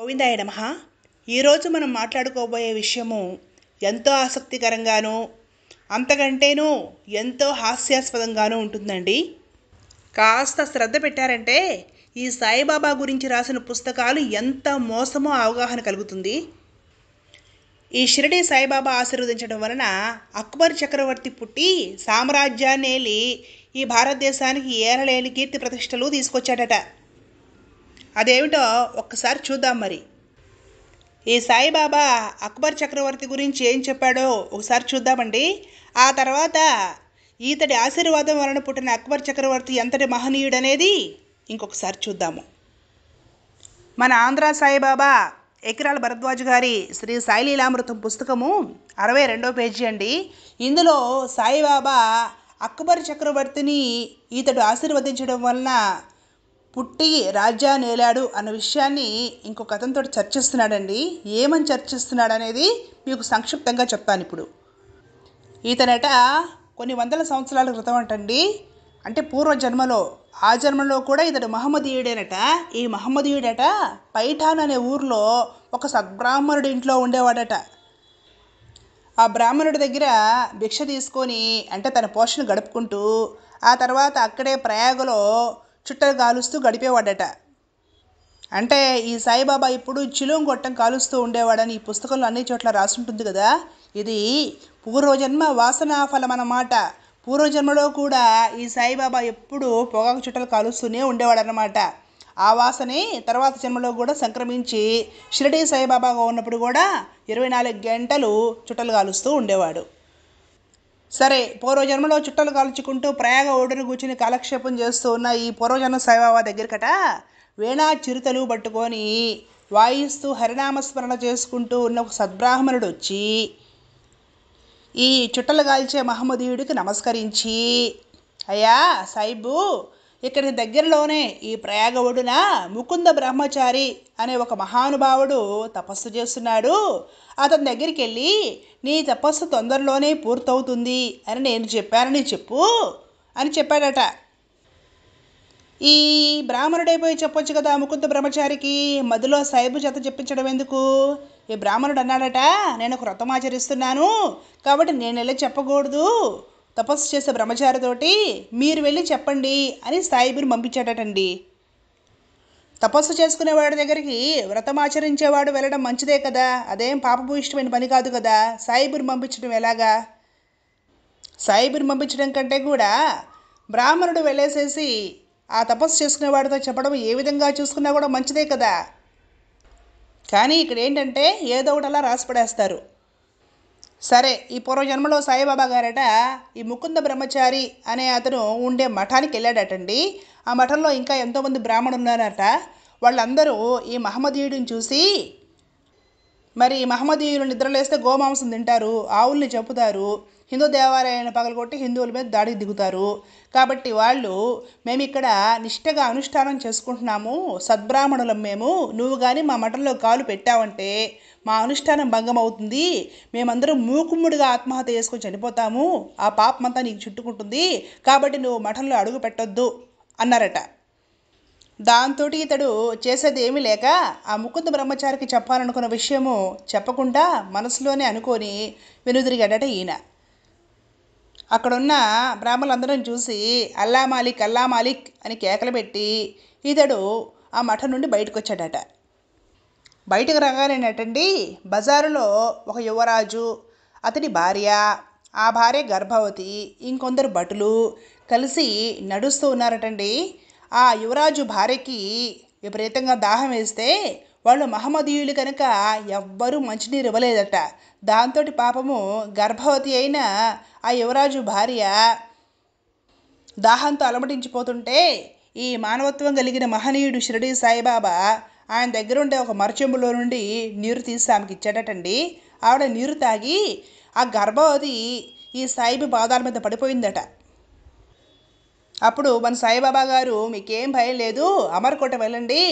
గోవిందాయ నమ ఈరోజు మనం మాట్లాడుకోబోయే విషయము ఎంతో ఆసక్తికరంగాను అంతకంటేనూ ఎంతో హాస్యాస్పదంగానూ ఉంటుందండి కాస్త శ్రద్ధ పెట్టారంటే ఈ సాయిబాబా గురించి రాసిన పుస్తకాలు ఎంత మోసమో అవగాహన కలుగుతుంది ఈ షిరిడి సాయిబాబా ఆశీర్వదించడం వలన అక్బర్ చక్రవర్తి పుట్టి సామ్రాజ్యాన్ని ఏలి ఈ భారతదేశానికి ఏరలేని కీర్తి ప్రతిష్టలు తీసుకొచ్చాడట అదేమిటో ఒక్కసారి చూద్దాం మరి ఈ సాయిబాబా అక్బర్ చక్రవర్తి గురించి ఏం చెప్పాడో ఒకసారి చూద్దామండి ఆ తర్వాత ఈతడి ఆశీర్వాదం వలన పుట్టిన అక్బర్ చక్రవర్తి ఎంతటి మహనీయుడనేది ఇంకొకసారి చూద్దాము మన ఆంధ్ర సాయిబాబా ఎకిరాల భరద్వాజ్ గారి శ్రీ సాయిలీలామృతం పుస్తకము అరవై రెండో పేజీ అండి ఇందులో సాయిబాబా అక్బర్ చక్రవర్తిని ఈతడు ఆశీర్వదించడం వలన పుట్టి రాజ్యా నేలాడు అన్న విషయాన్ని ఇంకొక అతనితో చర్చిస్తున్నాడండి ఏమని చర్చిస్తున్నాడు అనేది మీకు సంక్షిప్తంగా చెప్తాను ఇప్పుడు ఇతనట కొన్ని వందల సంవత్సరాల క్రితం అంటండి అంటే పూర్వ జన్మలో ఆ జన్మలో కూడా ఇతడు మహమ్మదీయుడేనట ఈ మహమ్మదీయుడట పైఠాన్ అనే ఊర్లో ఒక సద్బ్రాహ్మణుడి ఇంట్లో ఉండేవాడట ఆ బ్రాహ్మణుడి దగ్గర భిక్ష తీసుకొని అంటే తన పోషణ గడుపుకుంటూ ఆ తర్వాత అక్కడే ప్రయాగలో చుట్టలు కాలుస్తూ గడిపేవాడట అంటే ఈ సాయిబాబా ఇప్పుడు చిలోం గొట్టం కాలుస్తూ ఉండేవాడని ఈ పుస్తకంలో అన్ని చోట్ల రాసుంటుంది కదా ఇది పూర్వజన్మ వాసనా ఫలం అన్నమాట పూర్వజన్మలో కూడా ఈ సాయిబాబా ఎప్పుడు పొగాకు చుట్టలు కాలుస్తూనే ఉండేవాడనమాట ఆ వాసని తర్వాత జన్మలో కూడా సంక్రమించి షిరడీ సాయిబాబాగా ఉన్నప్పుడు కూడా ఇరవై నాలుగు గంటలు చుట్టలు కాలుస్తూ ఉండేవాడు సరే పూర్వజన్మలో చుట్టలు కాల్చుకుంటూ ప్రయాగ ఓడిన కూర్చుని కాలక్షేపం చేస్తూ ఉన్న ఈ పూర్వజన్మ సాయిబాబా దగ్గరకట వీణా చిరుతలు పట్టుకొని వాయిస్తూ హరినామస్మరణ చేసుకుంటూ ఉన్న ఒక సద్బ్రాహ్మణుడు వచ్చి ఈ చుట్టలు కాల్చే మహమ్మదీయుడికి నమస్కరించి అయ్యా సాయిబు ఇక్కడికి దగ్గరలోనే ఈ ప్రయాగ ఒడున ముకుంద బ్రహ్మచారి అనే ఒక మహానుభావుడు తపస్సు చేస్తున్నాడు అతని దగ్గరికి వెళ్ళి నీ తపస్సు తొందరలోనే పూర్తవుతుంది అని నేను చెప్పానని చెప్పు అని చెప్పాడట ఈ బ్రాహ్మణుడైపోయి చెప్పొచ్చు కదా ముకుంద బ్రహ్మచారికి మధులో సైబు చేత చెప్పించడం ఎందుకు ఈ బ్రాహ్మణుడు అన్నాడట నేను ఒక వ్రతం ఆచరిస్తున్నాను కాబట్టి నేను ఇలా చెప్పకూడదు తపస్సు చేసే బ్రహ్మచారితోటి మీరు వెళ్ళి చెప్పండి అని సాయిబీరు పంపించాడటండి తపస్సు చేసుకునేవాడి దగ్గరికి వ్రతం ఆచరించేవాడు వెళ్ళడం మంచిదే కదా అదేం పాపభూయిష్టమైన పని కాదు కదా సాయిబీరు పంపించడం ఎలాగా సాయిబీరు పంపించడం కంటే కూడా బ్రాహ్మణుడు వెళ్ళేసేసి ఆ తపస్సు చేసుకునేవాడితో చెప్పడం ఏ విధంగా చూసుకున్నా కూడా మంచిదే కదా కానీ ఇక్కడ ఏంటంటే ఏదో ఒకటి అలా రాసిపడేస్తారు సరే ఈ పూర్వజన్మలో సాయిబాబా గారట ఈ ముకుంద బ్రహ్మచారి అనే అతను ఉండే మఠానికి వెళ్ళాడటండి ఆ మఠంలో ఇంకా ఎంతోమంది బ్రాహ్మణులు ఉన్నారట వాళ్ళందరూ ఈ మహమ్మదీయుడిని చూసి మరి మహమ్మదీయులు నిద్రలేస్తే గోమాంసం తింటారు ఆవుల్ని చెప్పుతారు హిందూ దేవాలయాన్ని పగలగొట్టి హిందువుల మీద దాడికి దిగుతారు కాబట్టి వాళ్ళు మేము ఇక్కడ నిష్టగా అనుష్ఠానం చేసుకుంటున్నాము సద్బ్రాహ్మణులం మేము నువ్వు కానీ మా మఠంలో కాలు పెట్టావంటే మా అనుష్ఠానం భంగం అవుతుంది మేమందరం మూకుమ్ముడిగా ఆత్మహత్య చేసుకొని చనిపోతాము ఆ పాపమంతా నీకు చుట్టుకుంటుంది కాబట్టి నువ్వు మఠంలో అడుగు పెట్టొద్దు అన్నారట దాంతో ఇతడు చేసేది ఏమీ లేక ఆ ముకుంద బ్రహ్మచారికి చెప్పాలనుకున్న విషయము చెప్పకుండా మనసులోనే అనుకొని వెనుదిరిగాడట ఈయన అక్కడున్న బ్రాహ్మలందరం చూసి అల్లా మాలిక్ అల్లా మాలిక్ అని కేకలు పెట్టి ఇతడు ఆ మఠం నుండి బయటకు వచ్చాడట బయటకు రాగానేటండి బజారులో ఒక యువరాజు అతని భార్య ఆ భార్య గర్భవతి ఇంకొందరు భటులు కలిసి నడుస్తూ ఉన్నారటండి ఆ యువరాజు భార్యకి విపరీతంగా దాహం వేస్తే వాళ్ళు మహమ్మదీయులు కనుక ఎవ్వరూ మంచినీరు ఇవ్వలేదట దాంతో పాపము గర్భవతి అయిన ఆ యువరాజు భార్య దాహంతో అలమటించిపోతుంటే ఈ మానవత్వం కలిగిన మహనీయుడు షిరడి సాయిబాబా ఆయన దగ్గర ఉండే ఒక మరచెంబులో నుండి నీరు తీసి ఆమెకి ఇచ్చాడటండి ఆవిడ నీరు తాగి ఆ గర్భవతి ఈ సాయిబు పాదాల మీద పడిపోయిందట అప్పుడు మన సాయిబాబా గారు మీకేం భయం లేదు అమర్కోట వెళ్ళండి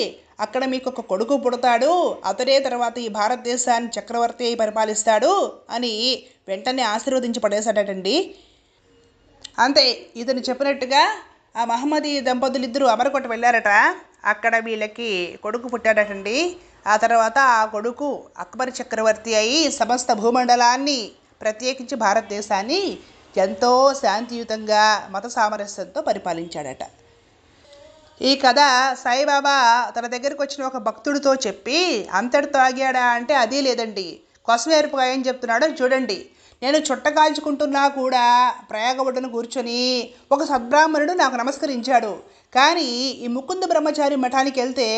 అక్కడ మీకు ఒక కొడుకు పుడతాడు అతడే తర్వాత ఈ భారతదేశాన్ని చక్రవర్తి పరిపాలిస్తాడు అని వెంటనే ఆశీర్వదించి పడేశాడటండి అంతే ఇతను చెప్పినట్టుగా ఆ మహమ్మదీ ఇద్దరు అమరకోట వెళ్ళారట అక్కడ వీళ్ళకి కొడుకు పుట్టాడటండి ఆ తర్వాత ఆ కొడుకు అక్బర్ చక్రవర్తి అయి సమస్త భూమండలాన్ని ప్రత్యేకించి భారతదేశాన్ని ఎంతో శాంతియుతంగా మత సామరస్యంతో పరిపాలించాడట ఈ కథ సాయిబాబా తన దగ్గరకు వచ్చిన ఒక భక్తుడితో చెప్పి అంతటితో ఆగాడా అంటే అది లేదండి కొసమేరుపుగా ఏం చెప్తున్నాడో చూడండి నేను చుట్ట కాల్చుకుంటున్నా కూడా ప్రయాగవడ్డను కూర్చొని ఒక సద్బ్రాహ్మణుడు నాకు నమస్కరించాడు కానీ ఈ ముకుంద బ్రహ్మచారి మఠానికి వెళ్తే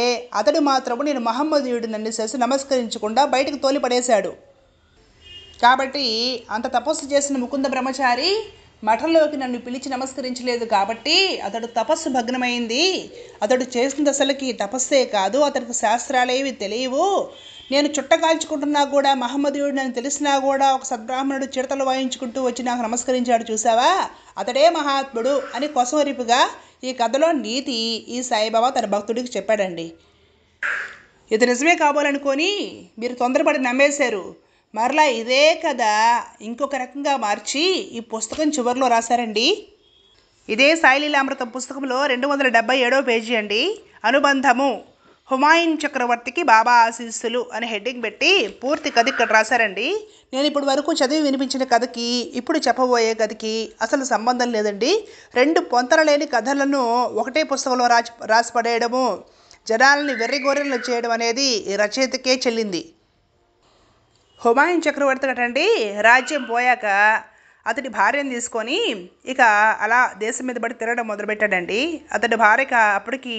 అతడు మాత్రము నేను మహమ్మదీయుడు నన్ను చేసి నమస్కరించకుండా బయటకు తోలిపడేశాడు కాబట్టి అంత తపస్సు చేసిన ముకుంద బ్రహ్మచారి మఠంలోకి నన్ను పిలిచి నమస్కరించలేదు కాబట్టి అతడు తపస్సు భగ్నమైంది అతడు చేసిన దశలకి తపస్సే కాదు అతడికి శాస్త్రాలేవి తెలియవు నేను చుట్టకాల్చుకుంటున్నా కూడా మహమ్మదీయుడు నన్ను తెలిసినా కూడా ఒక సద్బ్రాహ్మణుడు చిరతలు వాయించుకుంటూ వచ్చి నాకు నమస్కరించాడు చూసావా అతడే మహాత్ముడు అని కొసవరిపుగా ఈ కథలో నీతి ఈ సాయిబాబా తన భక్తుడికి చెప్పాడండి ఇది నిజమే కావాలనుకొని మీరు తొందరపడి నమ్మేశారు మరలా ఇదే కథ ఇంకొక రకంగా మార్చి ఈ పుస్తకం చివరిలో రాశారండి ఇదే సాయిలీలామృతం పుస్తకంలో రెండు వందల డెబ్బై ఏడో పేజీ అండి అనుబంధము హుమాయూన్ చక్రవర్తికి బాబా ఆశీస్సులు అని హెడ్డింగ్ పెట్టి పూర్తి కథ ఇక్కడ రాశారండి నేను ఇప్పుడు వరకు చదివి వినిపించిన కథకి ఇప్పుడు చెప్పబోయే కథకి అసలు సంబంధం లేదండి రెండు లేని కథలను ఒకటే పుస్తకంలో రాసి రాసిపడేయడము జనాలని వెర్రిగోరెలను చేయడం అనేది రచయితకే చెల్లింది హుమాయూన్ చక్రవర్తి అటండి రాజ్యం పోయాక అతడి భార్యను తీసుకొని ఇక అలా దేశం మీద పడి తిరగడం మొదలుపెట్టాడండి అతడి భార్యక అప్పటికి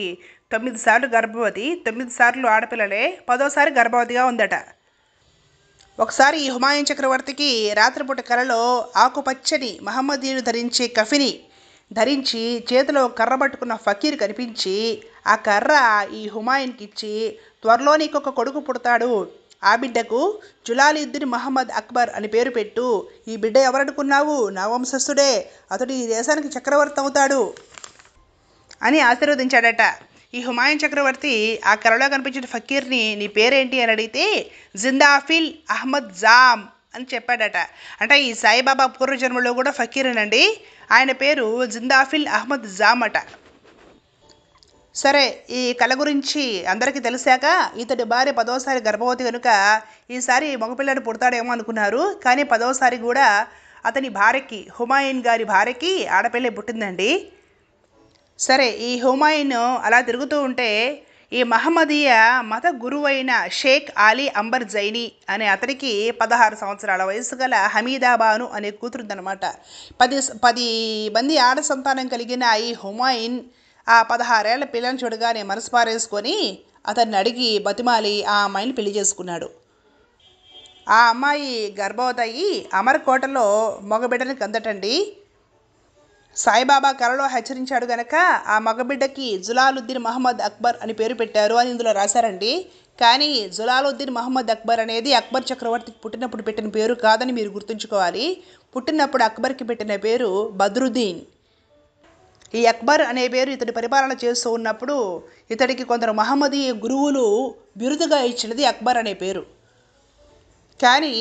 తొమ్మిది సార్లు గర్భవతి తొమ్మిది సార్లు ఆడపిల్లలే పదోసారి గర్భవతిగా ఉందట ఒకసారి హుమాయూన్ చక్రవర్తికి రాత్రిపూట కలలో ఆకుపచ్చని మహమ్మదీయుడు ధరించే కఫిని ధరించి చేతిలో కర్ర పట్టుకున్న ఫకీర్ కనిపించి ఆ కర్ర ఈ ఇచ్చి త్వరలో నీకొక కొడుకు పుడతాడు ఆ బిడ్డకు జులాలిద్దిన్ మహమ్మద్ అక్బర్ అని పేరు పెట్టు ఈ బిడ్డ ఎవరనుకున్నావు నా వంశస్థుడే అతడు ఈ దేశానికి చక్రవర్తి అవుతాడు అని ఆశీర్వదించాడట ఈ హుమాయూన్ చక్రవర్తి ఆ కళలో కనిపించిన ఫకీర్ని నీ పేరేంటి అని అడిగితే జిందాఫిల్ అహ్మద్ జామ్ అని చెప్పాడట అంటే ఈ సాయిబాబా పూర్వజన్మలో కూడా ఫకీర్ అండి ఆయన పేరు జిందాఫిల్ అహ్మద్ జామ్ అట సరే ఈ కళ గురించి అందరికీ తెలిసాక ఇతడి భార్య పదోసారి గర్భవతి కనుక ఈసారి మగపిల్లడు పుడతాడేమో అనుకున్నారు కానీ పదోసారి కూడా అతని భార్యకి హుమాయున్ గారి భార్యకి ఆడపిల్లే పుట్టిందండి సరే ఈ హుమాయున్ అలా తిరుగుతూ ఉంటే ఈ మహమ్మదీయ మత గురువైన షేక్ అలీ అంబర్ జైని అనే అతనికి పదహారు సంవత్సరాల వయసు గల హమీదాబాను అనే కూతురుందనమాట పది పది మంది ఆడ సంతానం కలిగిన ఈ హుమాయిన్ ఆ పదహారేళ్ల పిల్లని చూడగానే మనసు పారేసుకొని అతన్ని అడిగి బతిమాలి ఆ అమ్మాయిని పెళ్లి చేసుకున్నాడు ఆ అమ్మాయి గర్భవతయ్యి అమరకోటలో మగబిడ్డని కందటండి సాయిబాబా కలలో హెచ్చరించాడు గనక ఆ మగబిడ్డకి జులాలుద్దీన్ మహమ్మద్ అక్బర్ అని పేరు పెట్టారు అని ఇందులో రాశారండి కానీ జులాలుద్దీన్ మహమ్మద్ అక్బర్ అనేది అక్బర్ చక్రవర్తికి పుట్టినప్పుడు పెట్టిన పేరు కాదని మీరు గుర్తుంచుకోవాలి పుట్టినప్పుడు అక్బర్కి పెట్టిన పేరు బద్రుద్దీన్ ఈ అక్బర్ అనే పేరు ఇతడి పరిపాలన చేస్తూ ఉన్నప్పుడు ఇతడికి కొందరు మహమ్మదీయ గురువులు బిరుదుగా ఇచ్చినది అక్బర్ అనే పేరు కానీ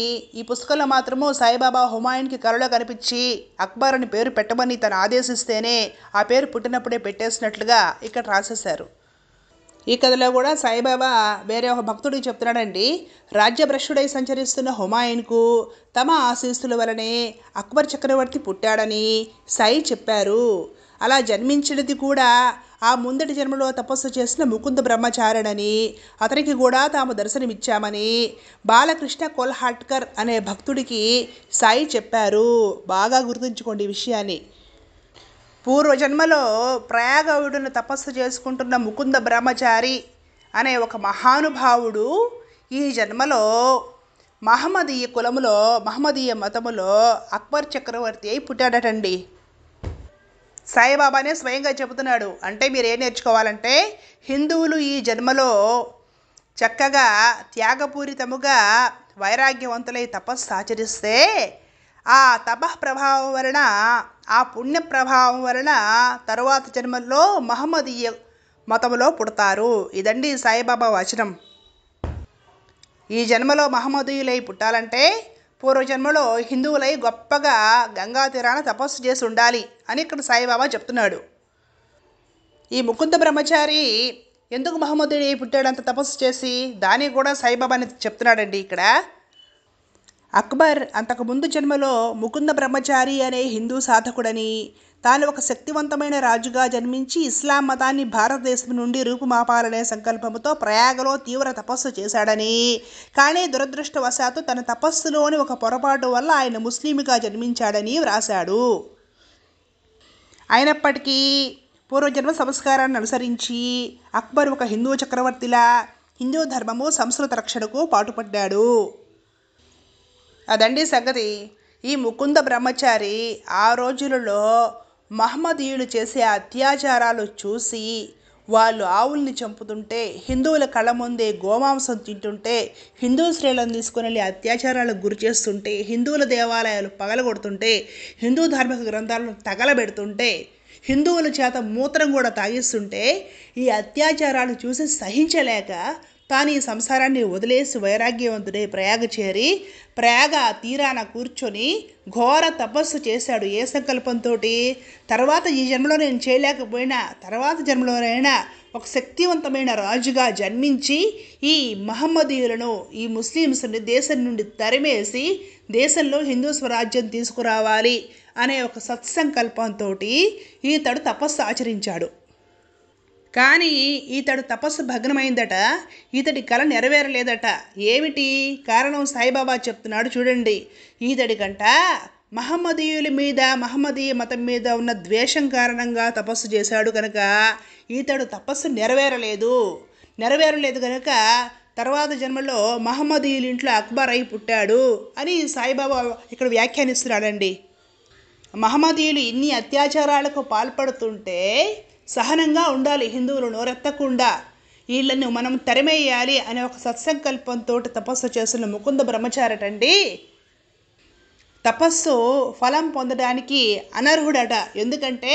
ఈ పుస్తకంలో మాత్రము సాయిబాబా హుమాయున్కి కళలో కనిపించి అక్బర్ అని పేరు పెట్టమని తను ఆదేశిస్తేనే ఆ పేరు పుట్టినప్పుడే పెట్టేసినట్లుగా ఇక్కడ రాసేశారు ఈ కథలో కూడా సాయిబాబా వేరే ఒక భక్తుడికి చెప్తున్నాడండి రాజ్యభ్రష్టుడై సంచరిస్తున్న హుమాయున్కు తమ ఆశీస్సుల వలనే అక్బర్ చక్రవర్తి పుట్టాడని సాయి చెప్పారు అలా జన్మించినది కూడా ఆ ముందటి జన్మలో తపస్సు చేసిన ముకుంద బ్రహ్మచారుడని అతనికి కూడా తాము దర్శనమిచ్చామని బాలకృష్ణ కోల్హాట్కర్ అనే భక్తుడికి సాయి చెప్పారు బాగా గుర్తుంచుకోండి ఈ విషయాన్ని పూర్వజన్మలో ప్రయాగవుడును తపస్సు చేసుకుంటున్న ముకుంద బ్రహ్మచారి అనే ఒక మహానుభావుడు ఈ జన్మలో మహమ్మదీయ కులములో మహమ్మదీయ మతములో అక్బర్ చక్రవర్తి అయి పుట్టాడటండి సాయిబాబానే స్వయంగా చెబుతున్నాడు అంటే మీరు ఏం నేర్చుకోవాలంటే హిందువులు ఈ జన్మలో చక్కగా త్యాగపూరితముగా వైరాగ్యవంతులై తపస్సు ఆచరిస్తే ఆ తప ప్రభావం వలన ఆ పుణ్య ప్రభావం వలన తరువాత జన్మల్లో మహమ్మదీయ మతంలో పుడతారు ఇదండి సాయిబాబా వచనం ఈ జన్మలో మహమ్మదీయులై పుట్టాలంటే పూర్వజన్మలో హిందువులై గొప్పగా గంగా తీరాన తపస్సు చేసి ఉండాలి అని ఇక్కడ సాయిబాబా చెప్తున్నాడు ఈ ముకుంద బ్రహ్మచారి ఎందుకు మహమ్మదుడి పుట్టాడంత తపస్సు చేసి దానికి కూడా సాయిబాబా అని చెప్తున్నాడండి ఇక్కడ అక్బర్ అంతకుముందు జన్మలో ముకుంద బ్రహ్మచారి అనే హిందూ సాధకుడని తాను ఒక శక్తివంతమైన రాజుగా జన్మించి ఇస్లాం మతాన్ని భారతదేశం నుండి రూపుమాపాలనే సంకల్పంతో ప్రయాగలో తీవ్ర తపస్సు చేశాడని కానీ దురదృష్టవశాత్తు తన తపస్సులోని ఒక పొరపాటు వల్ల ఆయన ముస్లింగా జన్మించాడని వ్రాశాడు అయినప్పటికీ పూర్వజన్మ సంస్కారాన్ని అనుసరించి అక్బర్ ఒక హిందూ చక్రవర్తిలా హిందూ ధర్మము సంస్కృత రక్షణకు పాటుపడ్డాడు అదండి సంగతి ఈ ముకుంద బ్రహ్మచారి ఆ రోజులలో మహమ్మదీయులు చేసే అత్యాచారాలు చూసి వాళ్ళు ఆవుల్ని చంపుతుంటే హిందువుల కళ్ళ ముందే గోమాంసం తింటుంటే హిందూ స్త్రీలను తీసుకుని వెళ్ళి అత్యాచారాలకు గురి చేస్తుంటే హిందువుల దేవాలయాలు పగలగొడుతుంటే హిందూ ధార్మిక గ్రంథాలను తగలబెడుతుంటే హిందువుల చేత మూత్రం కూడా తాగిస్తుంటే ఈ అత్యాచారాలు చూసి సహించలేక తాను ఈ సంసారాన్ని వదిలేసి వైరాగ్యవంతుడే ప్రయాగ చేరి ప్రయాగ తీరాన కూర్చొని ఘోర తపస్సు చేశాడు ఏ సంకల్పంతో తర్వాత ఈ జన్మలో నేను చేయలేకపోయినా తర్వాత జన్మలోనైనా ఒక శక్తివంతమైన రాజుగా జన్మించి ఈ మహమ్మదీయులను ఈ ముస్లిమ్స్ని దేశం నుండి తరిమేసి దేశంలో హిందూ స్వరాజ్యం తీసుకురావాలి అనే ఒక సత్సంకల్పంతో ఈతడు తపస్సు ఆచరించాడు కానీ ఇతడు తపస్సు భగ్నమైందట ఇతడి కళ నెరవేరలేదట ఏమిటి కారణం సాయిబాబా చెప్తున్నాడు చూడండి కంట మహమ్మదీయుల మీద మహమ్మదీయ మతం మీద ఉన్న ద్వేషం కారణంగా తపస్సు చేశాడు కనుక ఇతడు తపస్సు నెరవేరలేదు నెరవేరలేదు కనుక తర్వాత జన్మలో మహమ్మదీయుల ఇంట్లో అక్బర్ అయి పుట్టాడు అని సాయిబాబా ఇక్కడ వ్యాఖ్యానిస్తున్నాడండి మహమ్మదీయులు ఇన్ని అత్యాచారాలకు పాల్పడుతుంటే సహనంగా ఉండాలి హిందువులు నోరెత్తకుండా వీళ్ళను మనం తరిమేయాలి అనే ఒక సత్సంకల్పంతో తపస్సు చేస్తున్న ముకుంద బ్రహ్మచారటండి తపస్సు ఫలం పొందడానికి అనర్హుడట ఎందుకంటే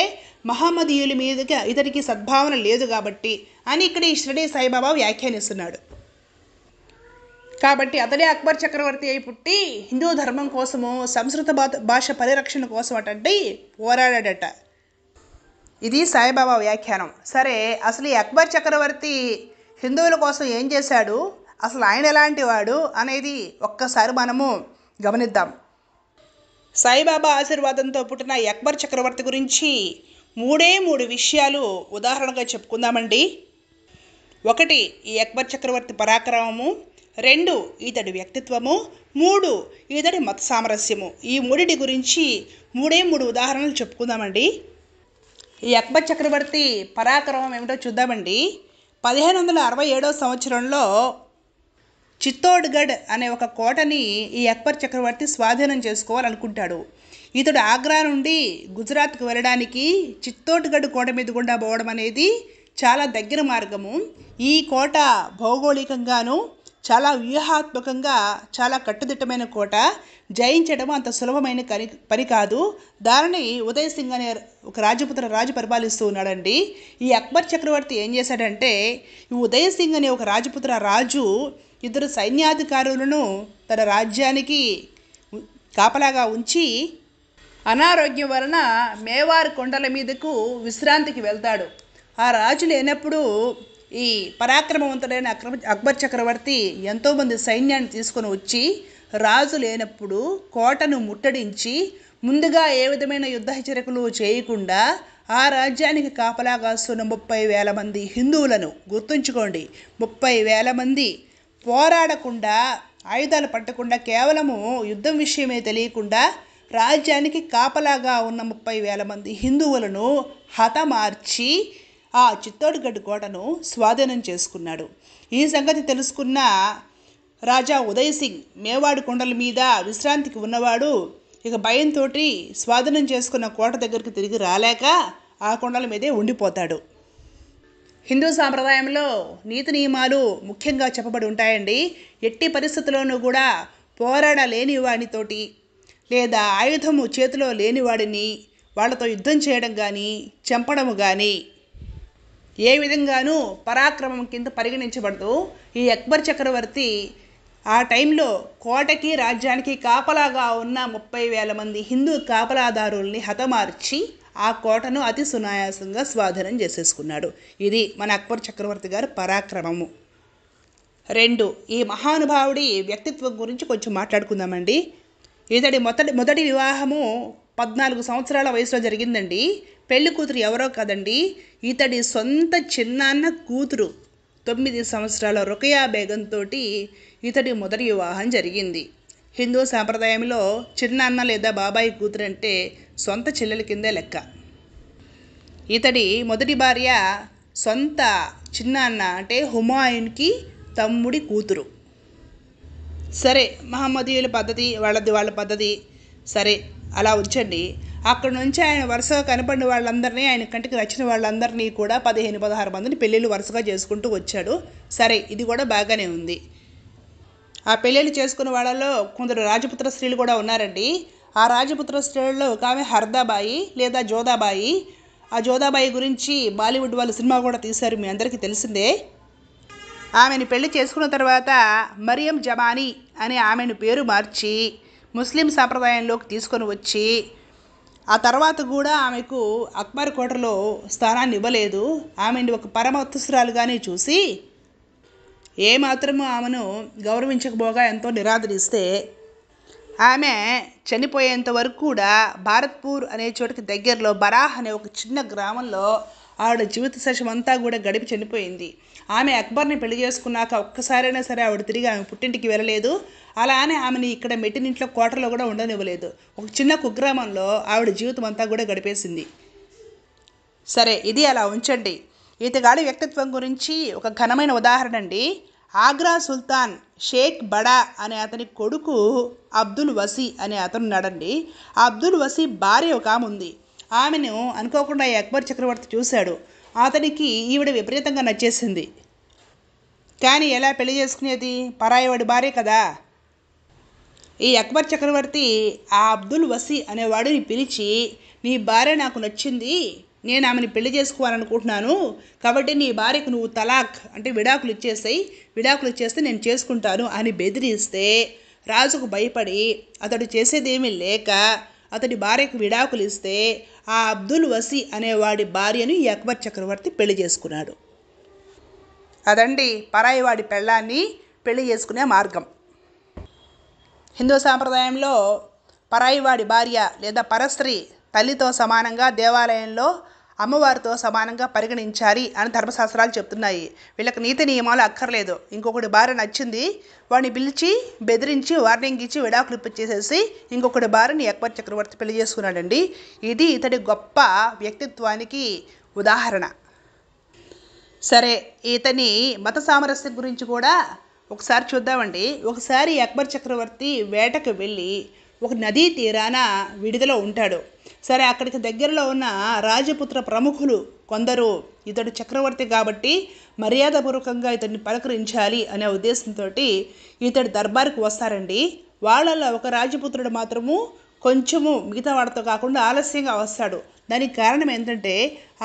మహమ్మదీయుల మీదుగా ఇతనికి సద్భావన లేదు కాబట్టి అని ఇక్కడ ఈ షిరడీ సాయిబాబా వ్యాఖ్యానిస్తున్నాడు కాబట్టి అతడే అక్బర్ చక్రవర్తి అయి పుట్టి హిందూ ధర్మం కోసము సంస్కృత భాష పరిరక్షణ కోసం అటండి పోరాడాడట ఇది సాయిబాబా వ్యాఖ్యానం సరే అసలు ఈ అక్బర్ చక్రవర్తి హిందువుల కోసం ఏం చేశాడు అసలు ఆయన ఎలాంటి వాడు అనేది ఒక్కసారి మనము గమనిద్దాం సాయిబాబా ఆశీర్వాదంతో పుట్టిన అక్బర్ చక్రవర్తి గురించి మూడే మూడు విషయాలు ఉదాహరణగా చెప్పుకుందామండి ఒకటి ఈ అక్బర్ చక్రవర్తి పరాక్రమము రెండు ఇతడి వ్యక్తిత్వము మూడు ఇతడి మత సామరస్యము ఈ మూడిటి గురించి మూడే మూడు ఉదాహరణలు చెప్పుకుందామండి ఈ అక్బర్ చక్రవర్తి పరాక్రమం ఏమిటో చూద్దామండి పదిహేను వందల అరవై ఏడవ సంవత్సరంలో చిత్తోడ్గఢ్ అనే ఒక కోటని ఈ అక్బర్ చక్రవర్తి స్వాధీనం చేసుకోవాలనుకుంటాడు ఇతడు ఆగ్రా నుండి గుజరాత్కు వెళ్ళడానికి చిత్తోడ్గఢ్ కోట మీద గుండా పోవడం అనేది చాలా దగ్గర మార్గము ఈ కోట భౌగోళికంగాను చాలా వ్యూహాత్మకంగా చాలా కట్టుదిట్టమైన కోట జయించడం అంత సులభమైన కని పని కాదు దానిని ఉదయ్ సింగ్ అనే ఒక రాజపుత్ర రాజు పరిపాలిస్తూ ఉన్నాడండి ఈ అక్బర్ చక్రవర్తి ఏం చేశాడంటే ఈ ఉదయ్ సింగ్ అనే ఒక రాజపుత్ర రాజు ఇద్దరు సైన్యాధికారులను తన రాజ్యానికి కాపలాగా ఉంచి అనారోగ్యం వలన మేవార్ కొండల మీదకు విశ్రాంతికి వెళ్తాడు ఆ రాజు లేనప్పుడు ఈ పరాక్రమవంతుడైన అక్రమ అక్బర్ చక్రవర్తి ఎంతోమంది సైన్యాన్ని తీసుకొని వచ్చి రాజు లేనప్పుడు కోటను ముట్టడించి ముందుగా ఏ విధమైన యుద్ధ హెచ్చరికలు చేయకుండా ఆ రాజ్యానికి కాపలాగా కాస్తున్న ముప్పై వేల మంది హిందువులను గుర్తుంచుకోండి ముప్పై వేల మంది పోరాడకుండా ఆయుధాలు పట్టకుండా కేవలము యుద్ధం విషయమే తెలియకుండా రాజ్యానికి కాపలాగా ఉన్న ముప్పై వేల మంది హిందువులను హతమార్చి ఆ చిత్తోడుగడ్డ కోటను స్వాధీనం చేసుకున్నాడు ఈ సంగతి తెలుసుకున్న రాజా సింగ్ మేవాడు కొండల మీద విశ్రాంతికి ఉన్నవాడు ఇక భయంతో స్వాధీనం చేసుకున్న కోట దగ్గరికి తిరిగి రాలేక ఆ కొండల మీదే ఉండిపోతాడు హిందూ సాంప్రదాయంలో నీతి నియమాలు ముఖ్యంగా చెప్పబడి ఉంటాయండి ఎట్టి పరిస్థితుల్లోనూ కూడా పోరాడలేని వాడితోటి లేదా ఆయుధము చేతిలో లేని వాడిని వాళ్ళతో యుద్ధం చేయడం కానీ చంపడము కానీ ఏ విధంగానూ పరాక్రమం కింద పరిగణించబడదు ఈ అక్బర్ చక్రవర్తి ఆ టైంలో కోటకి రాజ్యానికి కాపలాగా ఉన్న ముప్పై వేల మంది హిందూ కాపలాదారుల్ని హతమార్చి ఆ కోటను అతి సునాయాసంగా స్వాధీనం చేసేసుకున్నాడు ఇది మన అక్బర్ చక్రవర్తి గారి పరాక్రమము రెండు ఈ మహానుభావుడి వ్యక్తిత్వం గురించి కొంచెం మాట్లాడుకుందామండి ఇతడి మొదటి మొదటి వివాహము పద్నాలుగు సంవత్సరాల వయసులో జరిగిందండి పెళ్లి కూతురు ఎవరో కదండి ఇతడి సొంత చిన్నాన్న కూతురు తొమ్మిది సంవత్సరాల రుకయా బేగంతో ఇతడి మొదటి వివాహం జరిగింది హిందూ సాంప్రదాయంలో చిన్నాన్న లేదా బాబాయి కూతురు అంటే సొంత చెల్లెల కిందే లెక్క ఇతడి మొదటి భార్య సొంత చిన్నాన్న అంటే హుమాయున్కి తమ్ముడి కూతురు సరే మహమ్మదీయుల పద్ధతి వాళ్ళది వాళ్ళ పద్ధతి సరే అలా ఉంచండి అక్కడ నుంచి ఆయన వరుసగా కనపడిన వాళ్ళందరినీ ఆయన కంటికి నచ్చిన వాళ్ళందరినీ కూడా పదిహేను పదహారు మందిని పెళ్ళిళ్ళు వరుసగా చేసుకుంటూ వచ్చాడు సరే ఇది కూడా బాగానే ఉంది ఆ పెళ్ళిళ్ళు చేసుకున్న వాళ్ళలో కొందరు రాజపుత్ర స్త్రీలు కూడా ఉన్నారండి ఆ రాజపుత్ర స్త్రీలలో ఒక ఆమె హర్దాబాయి లేదా జోదాబాయి ఆ జోదాబాయి గురించి బాలీవుడ్ వాళ్ళు సినిమా కూడా తీశారు మీ అందరికీ తెలిసిందే ఆమెను పెళ్లి చేసుకున్న తర్వాత మరియం జమానీ అనే ఆమెను పేరు మార్చి ముస్లిం సాంప్రదాయంలోకి తీసుకొని వచ్చి ఆ తర్వాత కూడా ఆమెకు అక్బర్ కోటలో స్థానాన్ని ఇవ్వలేదు ఆమెని ఒక పరమత్సరాలుగానే చూసి ఏమాత్రము ఆమెను గౌరవించకపోగా ఎంతో నిరాదరిస్తే ఆమె చనిపోయేంత వరకు కూడా భారత్పూర్ అనే చోటికి దగ్గరలో బరాహ్ అనే ఒక చిన్న గ్రామంలో ఆవిడ జీవిత శశమంతా కూడా గడిపి చనిపోయింది ఆమె అక్బర్ని పెళ్లి చేసుకున్నాక ఒక్కసారైనా సరే ఆవిడ తిరిగి ఆమె పుట్టింటికి వెళ్ళలేదు అలా అని ఆమెని ఇక్కడ మెట్టినింట్లో కోటలో కూడా ఉండనివ్వలేదు ఒక చిన్న కుగ్రామంలో ఆవిడ జీవితం అంతా కూడా గడిపేసింది సరే ఇది అలా ఉంచండి ఇతగాడి వ్యక్తిత్వం గురించి ఒక ఘనమైన ఉదాహరణ అండి ఆగ్రా సుల్తాన్ షేక్ బడా అనే అతని కొడుకు అబ్దుల్ వసీ అనే అతను నడండి అబ్దుల్ వసీ భార్య ఒక ఆమె ఉంది ఆమెను అనుకోకుండా అక్బర్ చక్రవర్తి చూశాడు అతనికి ఈవిడ విపరీతంగా నచ్చేసింది కానీ ఎలా పెళ్లి చేసుకునేది పరాయవాడి భార్య కదా ఈ అక్బర్ చక్రవర్తి ఆ అబ్దుల్ వసీ అనేవాడిని పిలిచి నీ భార్య నాకు నచ్చింది నేను ఆమెను పెళ్లి చేసుకోవాలనుకుంటున్నాను కాబట్టి నీ భార్యకు నువ్వు తలాక్ అంటే విడాకులు ఇచ్చేసాయి విడాకులు ఇచ్చేస్తే నేను చేసుకుంటాను అని బెదిరిస్తే రాజుకు భయపడి అతడు చేసేదేమీ లేక అతడి భార్యకు విడాకులు ఇస్తే ఆ అబ్దుల్ వసీ అనేవాడి భార్యను ఈ అక్బర్ చక్రవర్తి పెళ్లి చేసుకున్నాడు అదండి పరాయివాడి పెళ్ళాన్ని పెళ్లి చేసుకునే మార్గం హిందూ సాంప్రదాయంలో పరాయివాడి భార్య లేదా పరస్త్రీ తల్లితో సమానంగా దేవాలయంలో అమ్మవారితో సమానంగా పరిగణించాలి అని ధర్మశాస్త్రాలు చెప్తున్నాయి వీళ్ళకి నీతి నియమాలు అక్కర్లేదు ఇంకొకటి భార్య నచ్చింది వాడిని పిలిచి బెదిరించి వార్నింగ్ ఇచ్చి విడాకులు ఇప్పించేసేసి ఇంకొకటి భార్యని అక్బర్ చక్రవర్తి పెళ్లి చేసుకున్నాడండి ఇది ఇతడి గొప్ప వ్యక్తిత్వానికి ఉదాహరణ సరే ఇతని మత సామరస్యం గురించి కూడా ఒకసారి చూద్దామండి ఒకసారి అక్బర్ చక్రవర్తి వేటకు వెళ్ళి ఒక నదీ తీరాన విడుదల ఉంటాడు సరే అక్కడికి దగ్గరలో ఉన్న రాజపుత్ర ప్రముఖులు కొందరు ఇతడు చక్రవర్తి కాబట్టి మర్యాదపూర్వకంగా ఇతడిని పలకరించాలి అనే ఉద్దేశంతో ఇతడు దర్బార్కు వస్తారండి వాళ్ళలో ఒక రాజపుత్రుడు మాత్రము కొంచెము మిగతా వాడితో కాకుండా ఆలస్యంగా వస్తాడు దానికి కారణం ఏంటంటే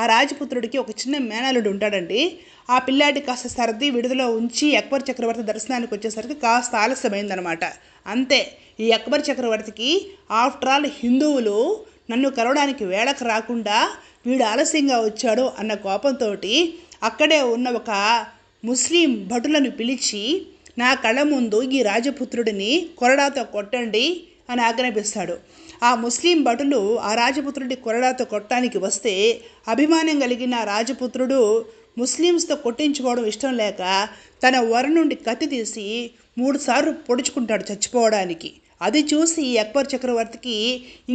ఆ రాజపుత్రుడికి ఒక చిన్న మేనలుడు ఉంటాడండి ఆ పిల్లాడి కాస్త సర్ది విడుదల ఉంచి అక్బర్ చక్రవర్తి దర్శనానికి వచ్చేసరికి కాస్త ఆలస్యమైందనమాట అంతే ఈ అక్బర్ చక్రవర్తికి ఆఫ్టర్ ఆల్ హిందువులు నన్ను కలవడానికి వేళకు రాకుండా వీడు ఆలస్యంగా వచ్చాడు అన్న కోపంతో అక్కడే ఉన్న ఒక ముస్లిం భటులను పిలిచి నా కళ్ళ ముందు ఈ రాజపుత్రుడిని కొరడాతో కొట్టండి అని ఆజ్ఞాపిస్తాడు ఆ ముస్లిం భటులు ఆ రాజపుత్రుడి కొరడాతో కొట్టడానికి వస్తే అభిమానం కలిగిన రాజపుత్రుడు ముస్లిమ్స్తో కొట్టించుకోవడం ఇష్టం లేక తన వర నుండి కత్తి తీసి మూడుసార్లు పొడుచుకుంటాడు చచ్చిపోవడానికి అది చూసి అక్బర్ చక్రవర్తికి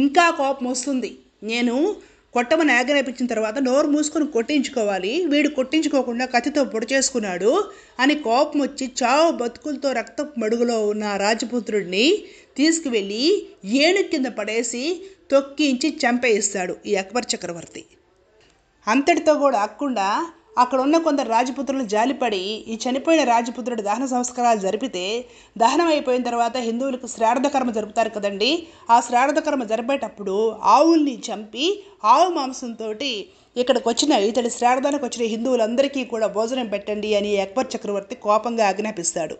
ఇంకా కోపం వస్తుంది నేను కొట్టమని ఆగ్రహించిన తర్వాత నోరు మూసుకొని కొట్టించుకోవాలి వీడు కొట్టించుకోకుండా కత్తితో పొడి చేసుకున్నాడు అని కోపం వచ్చి చావు బతుకులతో రక్తపు మడుగులో ఉన్న రాజపుత్రుడిని తీసుకువెళ్ళి ఏను కింద పడేసి తొక్కించి చంపేయిస్తాడు ఈ అక్బర్ చక్రవర్తి అంతటితో కూడా అక్కుండా అక్కడ ఉన్న కొందరు రాజపుత్రులు జాలిపడి ఈ చనిపోయిన రాజపుత్రుడు దహన సంస్కారాలు జరిపితే దహనం అయిపోయిన తర్వాత హిందువులకు శ్రార్థకర్మ జరుపుతారు కదండి ఆ శ్రార్థకర్మ జరిపేటప్పుడు ఆవుల్ని చంపి ఆవు మాంసంతో ఇక్కడికి వచ్చిన ఇతడి శ్రార్థానికి వచ్చిన హిందువులందరికీ కూడా భోజనం పెట్టండి అని అక్బర్ చక్రవర్తి కోపంగా ఆజ్ఞాపిస్తాడు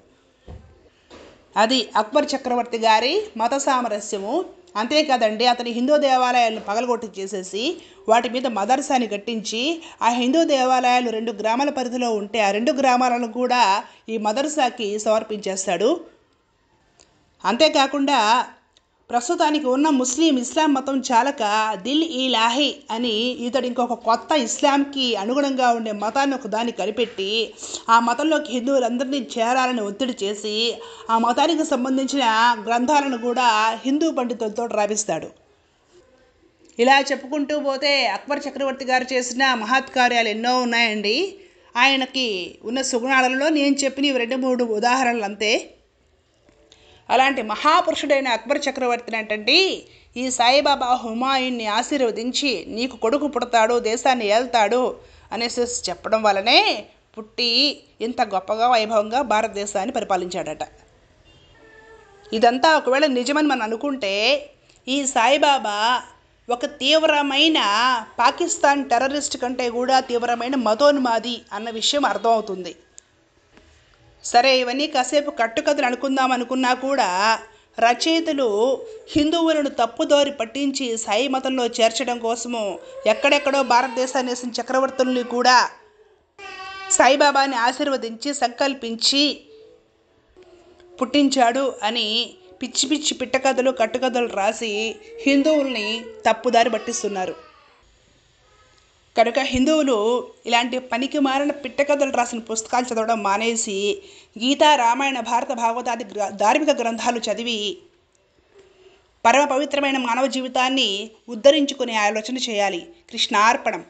అది అక్బర్ చక్రవర్తి గారి మత సామరస్యము అంతేకాదండి అతని హిందూ దేవాలయాలను పగలగొట్టి చేసేసి వాటి మీద మదర్సాని కట్టించి ఆ హిందూ దేవాలయాలు రెండు గ్రామాల పరిధిలో ఉంటే ఆ రెండు గ్రామాలను కూడా ఈ మదర్సాకి సమర్పించేస్తాడు అంతేకాకుండా ప్రస్తుతానికి ఉన్న ముస్లిం ఇస్లాం మతం చాలక దిల్ ఈ లాహి అని ఇతడు ఇంకొక కొత్త ఇస్లాంకి అనుగుణంగా ఉండే మతాన్ని ఒక దాన్ని కనిపెట్టి ఆ మతంలోకి హిందువులందరినీ చేరాలని ఒత్తిడి చేసి ఆ మతానికి సంబంధించిన గ్రంథాలను కూడా హిందూ పండితులతో రాపిస్తాడు ఇలా చెప్పుకుంటూ పోతే అక్బర్ చక్రవర్తి గారు చేసిన మహాత్కార్యాలు ఎన్నో ఉన్నాయండి ఆయనకి ఉన్న సుగుణాలలో నేను చెప్పిన రెండు మూడు ఉదాహరణలు అంతే అలాంటి మహాపురుషుడైన అక్బర్ చక్రవర్తిని అంటే ఈ సాయిబాబా హుమాయున్ని ఆశీర్వదించి నీకు కొడుకు పుడతాడు దేశాన్ని ఏల్తాడు అనేసి చెప్పడం వలనే పుట్టి ఇంత గొప్పగా వైభవంగా భారతదేశాన్ని పరిపాలించాడట ఇదంతా ఒకవేళ నిజమని మనం అనుకుంటే ఈ సాయిబాబా ఒక తీవ్రమైన పాకిస్తాన్ టెర్రరిస్ట్ కంటే కూడా తీవ్రమైన మతోన్మాది అన్న విషయం అర్థమవుతుంది సరే ఇవన్నీ కాసేపు కట్టుకథలు అనుకుందాం అనుకున్నా కూడా రచయితలు హిందువులను తప్పుదోరి పట్టించి సాయి మతంలో చేర్చడం కోసము ఎక్కడెక్కడో భారతదేశాన్ని వేసిన చక్రవర్తుల్ని కూడా సాయిబాబాని ఆశీర్వదించి సంకల్పించి పుట్టించాడు అని పిచ్చి పిచ్చి పిట్టకథలు కట్టుకథలు రాసి హిందువుల్ని తప్పుదారి పట్టిస్తున్నారు కనుక హిందువులు ఇలాంటి పనికి మారిన పిట్టకథలు రాసిన పుస్తకాలు చదవడం మానేసి గీతా రామాయణ భారత భాగవతాది ధార్మిక గ్రంథాలు చదివి పరమ పవిత్రమైన మానవ జీవితాన్ని ఉద్ధరించుకునే ఆలోచన చేయాలి కృష్ణార్పణం